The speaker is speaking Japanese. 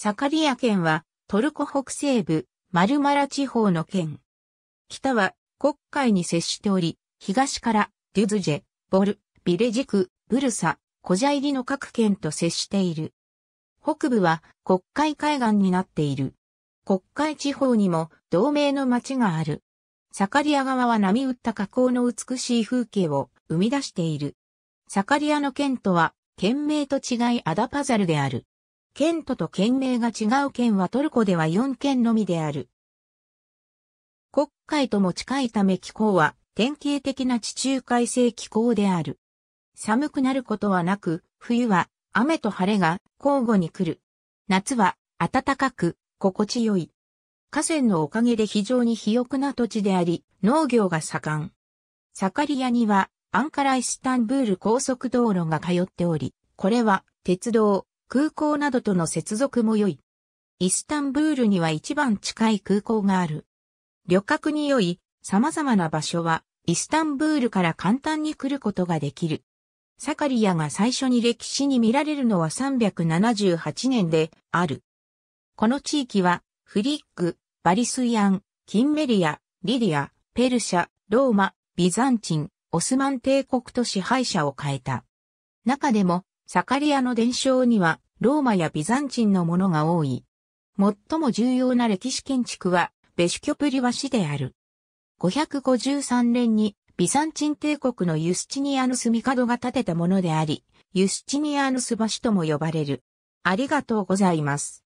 サカリア県はトルコ北西部マルマラ地方の県。北は国海に接しており、東からデュズジェ、ボル、ビレジク、ブルサ、コジャイリの各県と接している。北部は国会海岸になっている。国会地方にも同盟の町がある。サカリア側は波打った河口の美しい風景を生み出している。サカリアの県とは県名と違いアダパザルである。県都と県名が違う県はトルコでは4県のみである。黒海とも近いため気候は典型的な地中海性気候である。寒くなることはなく、冬は雨と晴れが交互に来る。夏は暖かく心地よい。河川のおかげで非常に肥沃な土地であり、農業が盛ん。サカリアにはアンカライスタンブール高速道路が通っており、これは鉄道、空港などとの接続も良い。イスタンブールには一番近い空港がある。旅客に良い様々な場所はイスタンブールから簡単に来ることができる。サカリアが最初に歴史に見られるのは378年である。この地域はフリック、バリスイアン、キンメリア、リディア、ペルシャ、ローマ、ビザンチン、オスマン帝国と支配者を変えた。中でもサカリアの伝承にはローマやビザンチンのものが多い。最も重要な歴史建築はベシュキョプリワ市である。553年にビザンチン帝国のユスチニアヌス帝が建てたものであり、ユスチニアヌス橋とも呼ばれる。ありがとうございます。